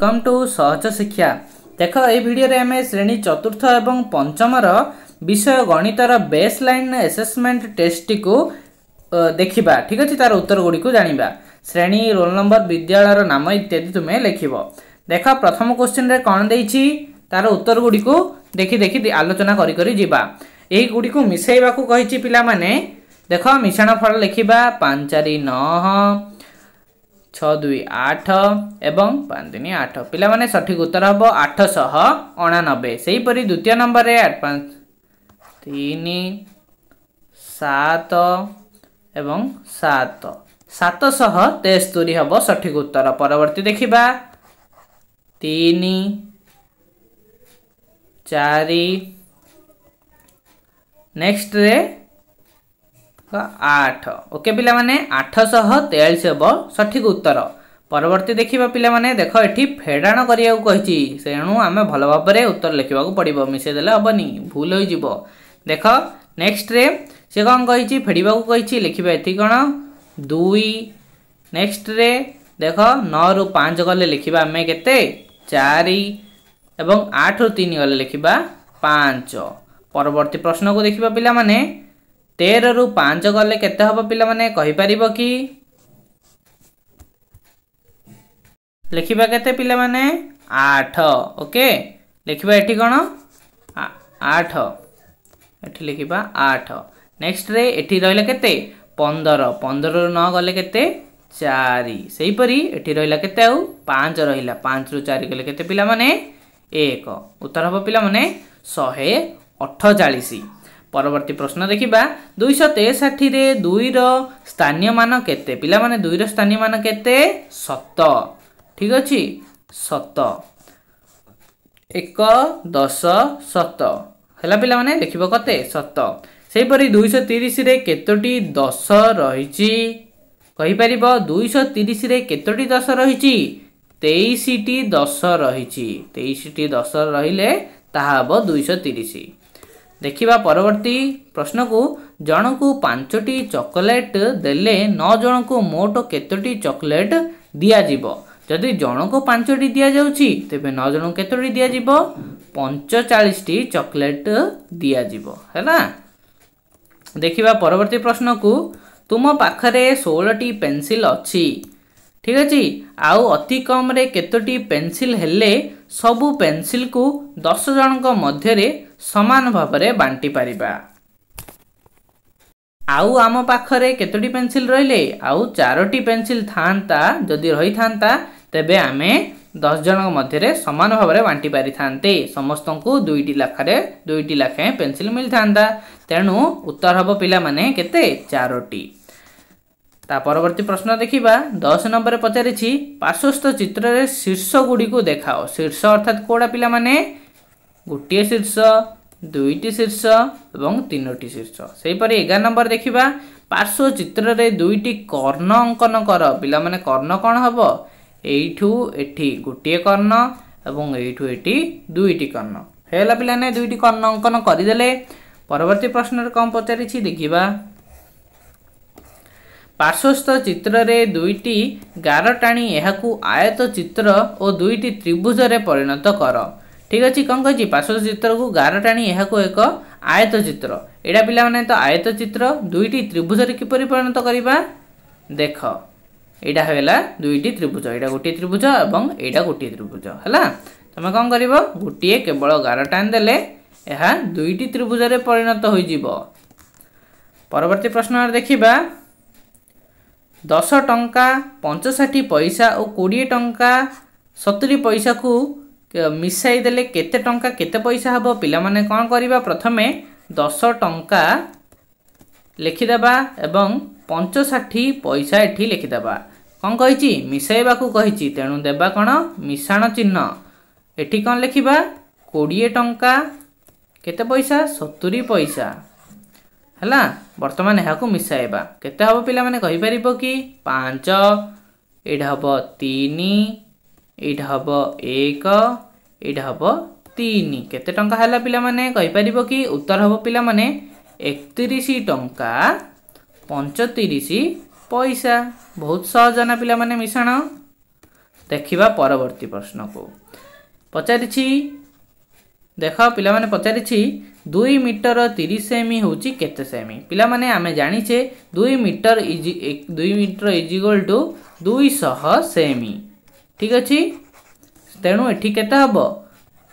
come to ସହଜ ଶିକ୍ଷା ଦେଖ ଏହି ଭିଡ଼ିଓରେ ଆମେ ଶ୍ରେଣୀ ଚତୁର୍ଥ ଏବଂ ପଞ୍ଚମର ବିଷୟ ଗଣିତର ବେସ୍ ଲାଇନ୍ ଏସେସମେଣ୍ଟ ଟେଷ୍ଟଟିକୁ ଦେଖିବା ଠିକ୍ ଅଛି ତାର ଉତ୍ତର ଗୁଡ଼ିକୁ ଜାଣିବା ଶ୍ରେଣୀ ରୋଲ୍ ନମ୍ବର ବିଦ୍ୟାଳୟର ନାମ ଇତ୍ୟାଦି ତୁମେ ଲେଖିବ ଦେଖ ପ୍ରଥମ କୋଶ୍ଚିନ୍ରେ କ'ଣ ଦେଇଛି ତାର ଉତ୍ତର ଗୁଡ଼ିକୁ ଦେଖି ଦେଖି ଆଲୋଚନା କରି କରି ଯିବା ଏହିଗୁଡ଼ିକୁ ମିଶାଇବାକୁ କହିଛି ପିଲାମାନେ ଦେଖ ମିଶାଣ ଫଳ ଲେଖିବା ପାଞ୍ଚ ଚାରି ନଅ ଛଅ ଦୁଇ ଆଠ ଏବଂ ପାଞ୍ଚ ତିନି ଆଠ ପିଲାମାନେ ସଠିକ୍ ଉତ୍ତର ହେବ ଆଠଶହ ଅଣାନବେ ସେହିପରି ଦ୍ୱିତୀୟ ନମ୍ବରରେ ପାଞ୍ଚ ତିନି ସାତ ଏବଂ ସାତ ସାତଶହ ତେସ୍ତୁରି ହେବ ସଠିକ୍ ଉତ୍ତର ପରବର୍ତ୍ତୀ ଦେଖିବା ତିନି ଚାରି ନେକ୍ସଟରେ आठ ओके ପିଲାମାନେ ଆଠଶହ ତେୟାଳିଶ ହେବ ସଠିକ୍ ଉତ୍ତର ପରବର୍ତ୍ତୀ ଦେଖିବା ପିଲାମାନେ ଦେଖ ଏଠି ଫେଡ଼ାଣ କରିବାକୁ କହିଛି ତେଣୁ ଆମେ ଭଲ ଭାବରେ ଉତ୍ତର ଲେଖିବାକୁ ପଡ଼ିବ ମିଶାଇ ଦେଲେ ହେବନି ଭୁଲ ହୋଇଯିବ ଦେଖ ନେକ୍ସଟରେ ସେ କ'ଣ କହିଛି ଫେଡ଼ିବାକୁ କହିଛି ଲେଖିବା ଏଠି କ'ଣ ଦୁଇ ନେକ୍ସଟରେ ଦେଖ ନଅରୁ ପାଞ୍ଚ ଗଲେ ଲେଖିବା ଆମେ କେତେ ଚାରି ଏବଂ ଆଠରୁ ତିନି ଗଲେ ଲେଖିବା ପାଞ୍ଚ ପରବର୍ତ୍ତୀ ପ୍ରଶ୍ନକୁ ଦେଖିବା ପିଲାମାନେ तेरह रु पांच गले के पाने कि लिखा के पाने आठ ओके लिखा ये कौन आठ ये लिखा आठ नेक्स्ट रे रहा के पंदर पंदर रु न गले के चारिपर एटी रहा के पाँच रहा पाँच रु चार गले के पाने एक उत्तर हम पे शहे अठचाश ପରବର୍ତ୍ତୀ ପ୍ରଶ୍ନ ଦେଖିବା ଦୁଇଶହ ତେଷଠିରେ ଦୁଇର ସ୍ଥାନୀୟ ମାନ କେତେ ପିଲାମାନେ ଦୁଇର ସ୍ଥାନୀୟ ମାନ କେତେ ସତ ଠିକ ଅଛି ସତ ଏକ ଦଶ ସତ ହେଲା ପିଲାମାନେ ଦେଖିବ କେତେ ସତ ସେହିପରି ଦୁଇଶହ ତିରିଶରେ କେତୋଟି ଦଶ ରହିଛି କହିପାରିବ ଦୁଇଶହ ତିରିଶରେ କେତୋଟି ଦଶ ରହିଛି ତେଇଶଟି ଦଶ ରହିଛି ତେଇଶଟି ଦଶ ରହିଲେ ତାହା ହେବ ଦୁଇଶହ ତିରିଶ देखा परवर्ती प्रश्न को जन को पांचटी चकोलेट दे नौजण को मोट कतोटी चकोलेट दिजिव जदि जन को पांचटी दि जाऊँगी तेज को कतोटी दिजिव पंचचाशी चकोलेट दिजिव है देखा परवर्ती प्रश्न को तुम पाखे षोलटी पेनसिल अच्छी ଠିକ୍ ଅଛି ଆଉ ଅତି କମ୍ରେ କେତୋଟି ପେନ୍ସିଲ୍ ହେଲେ ସବୁ ପେନ୍ସିଲ୍କୁ ଦଶ ଜଣଙ୍କ ମଧ୍ୟରେ ସମାନ ଭାବରେ ବାଣ୍ଟିପାରିବା ଆଉ ଆମ ପାଖରେ କେତୋଟି ପେନ୍ସିଲ୍ ରହିଲେ ଆଉ ଚାରୋଟି ପେନ୍ସିଲ୍ ଥାଆନ୍ତା ଯଦି ରହିଥାନ୍ତା ତେବେ ଆମେ ଦଶ ଜଣଙ୍କ ମଧ୍ୟରେ ସମାନ ଭାବରେ ବାଣ୍ଟି ପାରିଥାନ୍ତେ ସମସ୍ତଙ୍କୁ ଦୁଇଟି ଲେଖାରେ ଦୁଇଟି ଲେଖାଏଁ ପେନ୍ସିଲ୍ ମିଳିଥାନ୍ତା ତେଣୁ ଉତ୍ତର ହେବ ପିଲାମାନେ କେତେ ଚାରୋଟି ତା ପରବର୍ତ୍ତୀ ପ୍ରଶ୍ନ ଦେଖିବା ଦଶ ନମ୍ବରରେ ପଚାରିଛି ପାର୍ଶ୍ୱସ୍ଥ ଚିତ୍ରରେ ଶୀର୍ଷ ଗୁଡ଼ିକୁ ଦେଖାଅ ଶୀର୍ଷ ଅର୍ଥାତ୍ କେଉଁଟା ପିଲାମାନେ ଗୋଟିଏ ଶୀର୍ଷ ଦୁଇଟି ଶୀର୍ଷ ଏବଂ ତିନୋଟି ଶୀର୍ଷ ସେହିପରି ଏଗାର ନମ୍ବର ଦେଖିବା ପାର୍ଶ୍ୱ ଚିତ୍ରରେ ଦୁଇଟି କର୍ଣ୍ଣ ଅଙ୍କନ କର ପିଲାମାନେ କର୍ଣ୍ଣ କ'ଣ ହେବ ଏଇଠୁ ଏଠି ଗୋଟିଏ କର୍ଣ୍ଣ ଏବଂ ଏଇଠୁ ଏଠି ଦୁଇଟି କର୍ଣ୍ଣ ହେଲା ପିଲାମାନେ ଦୁଇଟି କର୍ଣ୍ଣ ଅଙ୍କନ କରିଦେଲେ ପରବର୍ତ୍ତୀ ପ୍ରଶ୍ନରେ କ'ଣ ପଚାରିଛି ଦେଖିବା ପାର୍ଶ୍ୱସ୍ଥ ଚିତ୍ରରେ ଦୁଇଟି ଗାର ଟାଣି ଏହାକୁ ଆୟତ ଚିତ୍ର ଓ ଦୁଇଟି ତ୍ରିଭୁଜରେ ପରିଣତ କର ଠିକ୍ ଅଛି କ'ଣ କହିଛି ପାର୍ଶ୍ୱସ୍ଥ ଚିତ୍ରକୁ ଗାର ଟାଣି ଏହାକୁ ଏକ ଆୟତ ଚିତ୍ର ଏଇଟା ପିଲାମାନେ ତ ଆୟତ ଚିତ୍ର ଦୁଇଟି ତ୍ରିଭୁଜରେ କିପରି ପରିଣତ କରିବା ଦେଖ ଏଇଟା ହେଲା ଦୁଇଟି ତ୍ରିଭୁଜ ଏଇଟା ଗୋଟିଏ ତ୍ରିଭୁଜ ଏବଂ ଏଇଟା ଗୋଟିଏ ତ୍ରିଭୁଜ ହେଲା ତୁମେ କ'ଣ କରିବ ଗୋଟିଏ କେବଳ ଗାର ଟାଣି ଦେଲେ ଏହା ଦୁଇଟି ତ୍ରିଭୁଜରେ ପରିଣତ ହୋଇଯିବ ପରବର୍ତ୍ତୀ ପ୍ରଶ୍ନ ଦେଖିବା ଦଶ ଟଙ୍କା ପଞ୍ଚଷଠି ପଇସା ଓ କୋଡ଼ିଏ ଟଙ୍କା ସତୁରୀ ପଇସାକୁ ମିଶାଇ ଦେଲେ କେତେ ଟଙ୍କା କେତେ ପଇସା ହେବ ପିଲାମାନେ କ'ଣ କରିବା ପ୍ରଥମେ ଦଶ ଟଙ୍କା ଲେଖିଦେବା ଏବଂ ପଞ୍ଚଷଠି ପଇସା ଏଠି ଲେଖିଦେବା କ'ଣ କହିଛି ମିଶାଇବାକୁ କହିଛି ତେଣୁ ଦେବା କ'ଣ ମିଶାଣ ଚିହ୍ନ ଏଠି କ'ଣ ଲେଖିବା କୋଡ଼ିଏ ଟଙ୍କା କେତେ ପଇସା ସତୁରୀ ପଇସା ହେଲା ବର୍ତ୍ତମାନ ଏହାକୁ ମିଶାଇବା କେତେ ହେବ ପିଲାମାନେ କହିପାରିବ କି ପାଞ୍ଚ ଏଇଟା ହେବ ତିନି ଏଇଟା ହେବ ଏକ ଏଇଟା ହେବ ତିନି କେତେ ଟଙ୍କା ହେଲା ପିଲାମାନେ କହିପାରିବ କି ଉତ୍ତର ହେବ ପିଲାମାନେ ଏକତିରିଶ ଟଙ୍କା ପଞ୍ଚତିରିଶ ପଇସା ବହୁତ ସହଜ ନା ପିଲାମାନେ ମିଶାଣ ଦେଖିବା ପରବର୍ତ୍ତୀ ପ୍ରଶ୍ନକୁ ପଚାରିଛି ଦେଖ ପିଲାମାନେ ପଚାରିଛି ଦୁଇ ମିଟର ତିରିଶ ସେମି ହେଉଛି କେତେ ସେମି ପିଲାମାନେ ଆମେ ଜାଣିଛେ ଦୁଇ ମିଟର ଇଜି ଦୁଇ ମିଟର ଇଜିଗୋଲ୍ ଟୁ ଦୁଇଶହ ସେମି ଠିକ୍ ଅଛି ତେଣୁ ଏଠି କେତେ ହେବ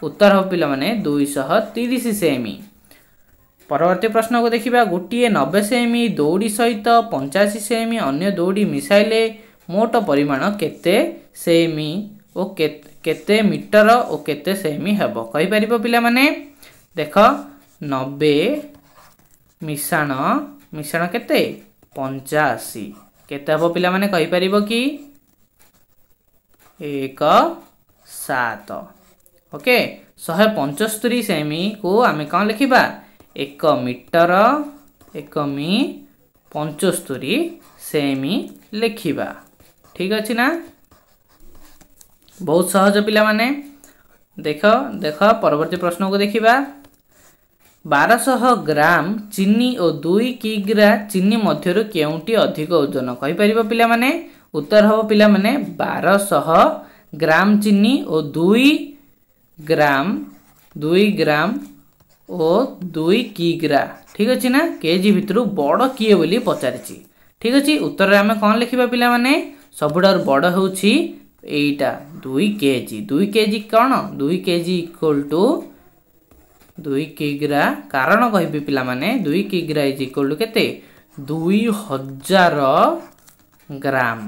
ଉତ୍ତର ହେବ ପିଲାମାନେ ଦୁଇଶହ ତିରିଶ ସେମି ପରବର୍ତ୍ତୀ ପ୍ରଶ୍ନକୁ ଦେଖିବା ଗୋଟିଏ ନବେ ସେମି ଦୌଡ଼ି ସହିତ ପଞ୍ଚାଅଶୀ ସେମି ଅନ୍ୟ ଦୌଡ଼ି ମିଶାଇଲେ ମୋଟ ପରିମାଣ କେତେ ସେମି ଓ କେତେ ମିଟର ଓ କେତେ ସେମି ହେବ କହିପାରିବ ପିଲାମାନେ ଦେଖ नबे मिशाण मिशाण के पंचाशी के पा पाने कि एक सात ओके शहे पंचस्तरी सेमी को आम कौन लिखा एक मीटर एक मि पंचस्तरी सेमी लिखा ठीक अच्छे ना बहुत सहज पाने देख देख परवर्ती प्रश्न को देखा ବାରଶହ ଗ୍ରାମ ଚିନି ଓ ଦୁଇ କିଗ୍ରା ଚିନି ମଧ୍ୟରୁ କେଉଁଟି ଅଧିକ ଓଜନ କହିପାରିବ ପିଲାମାନେ ଉତ୍ତର ହେବ ପିଲାମାନେ ବାରଶହ ଗ୍ରାମ ଚିନି ଓ ଦୁଇ ଗ୍ରାମ ଦୁଇ ଗ୍ରାମ ଓ ଦୁଇ କିଗ୍ରା ଠିକ୍ ଅଛି ନା କେଜି ଭିତରୁ ବଡ଼ କିଏ ବୋଲି ପଚାରିଛି ଠିକ୍ ଅଛି ଉତ୍ତରରେ ଆମେ କ'ଣ ଲେଖିବା ପିଲାମାନେ ସବୁଠାରୁ ବଡ଼ ହେଉଛି ଏଇଟା ଦୁଇ କେଜି ଦୁଇ କେଜି କ'ଣ ଦୁଇ କେଜି ଇକ୍ୱାଲ୍ ଟୁ ଦୁଇ କିଗ୍ରା କାରଣ କହିବି ପିଲାମାନେ ଦୁଇ କିଗ୍ରା ଇଜ୍ ଇକ୍ୱାଲ୍ ଟୁ କେତେ ଦୁଇ ହଜାର ଗ୍ରାମ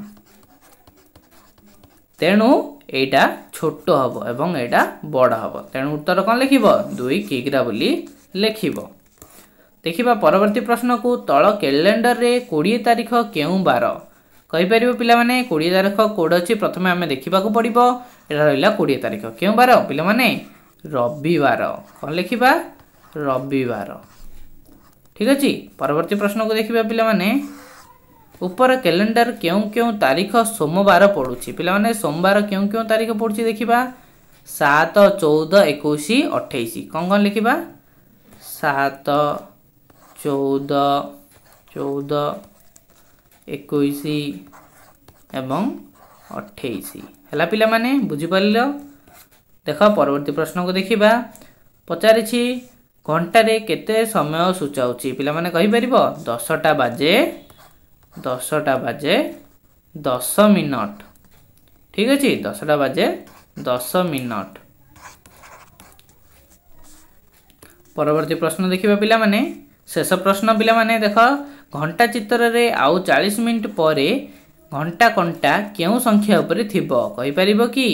ତେଣୁ ଏଇଟା ଛୋଟ ହେବ ଏବଂ ଏଇଟା ବଡ଼ ହେବ ତେଣୁ ଉତ୍ତର କ'ଣ ଲେଖିବ ଦୁଇ କିଗ୍ରା ବୋଲି ଲେଖିବ ଦେଖିବା ପରବର୍ତ୍ତୀ ପ୍ରଶ୍ନକୁ ତଳ କ୍ୟାଲେଣ୍ଡରରେ କୋଡ଼ିଏ ତାରିଖ କେଉଁ ବାର କହିପାରିବ ପିଲାମାନେ କୋଡ଼ିଏ ତାରିଖ କୋଡ଼ ଅଛି ପ୍ରଥମେ ଆମେ ଦେଖିବାକୁ ପଡ଼ିବ ଏଇଟା ରହିଲା କୋଡ଼ିଏ ତାରିଖ କେଉଁ ବାର ପିଲାମାନେ রবিবার ক লিখিবা রবিবার ঠিক আছে পরবর্তী প্রশ্নকে দেখিবা পিলা মানে উপর ক্যালেন্ডার কেও কেও তারিখ সোমবার পড়ুচি পিলা মানে সোমবার কেও কেও তারিখ পড়ুচি দেখিবা 7 14 21 28 কঙ্গন লিখিবা 7 14 14 21 এবং 28 হেলা পিলা মানে বুঝি পলল ଦେଖ ପରବର୍ତ୍ତୀ ପ୍ରଶ୍ନକୁ ଦେଖିବା ପଚାରିଛି ଘଣ୍ଟାରେ କେତେ ସମୟ ସୂଚାଉଛି ପିଲାମାନେ କହିପାରିବ ଦଶଟା ବାଜେ ଦଶଟା ବାଜେ ଦଶ ମିନଟ ଠିକ୍ ଅଛି ଦଶଟା ବାଜେ ଦଶ ମିନଟ ପରବର୍ତ୍ତୀ ପ୍ରଶ୍ନ ଦେଖିବା ପିଲାମାନେ ଶେଷ ପ୍ରଶ୍ନ ପିଲାମାନେ ଦେଖ ଘଣ୍ଟା ଚିତ୍ରରେ ଆଉ ଚାଳିଶ ମିନିଟ୍ ପରେ ଘଣ୍ଟା କଣ୍ଟା କେଉଁ ସଂଖ୍ୟା ଉପରେ ଥିବ କହିପାରିବ କି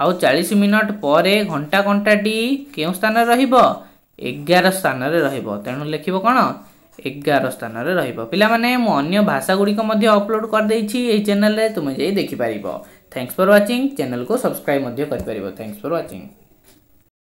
ଆଉ ଚାଳିଶ ମିନିଟ୍ ପରେ ଘଣ୍ଟା ଘଣ୍ଟାଟି କେଉଁ ସ୍ଥାନରେ ରହିବ ଏଗାର ସ୍ଥାନରେ ରହିବ ତେଣୁ ଲେଖିବ କ'ଣ ଏଗାର ସ୍ଥାନରେ ରହିବ ପିଲାମାନେ ମୁଁ ଅନ୍ୟ ଭାଷା ଗୁଡ଼ିକ ମଧ୍ୟ ଅପଲୋଡ଼ କରିଦେଇଛି ଏହି ଚ୍ୟାନେଲରେ ତୁମେ ଯାଇ ଦେଖିପାରିବ ଥ୍ୟାଙ୍କସ୍ ଫର୍ ୱାଚିଂ ଚ୍ୟାନେଲକୁ ସବସ୍କ୍ରାଇବ୍ ମଧ୍ୟ କରିପାରିବ ଥ୍ୟାଙ୍କସ୍ ଫର୍ ୱାଚିଂ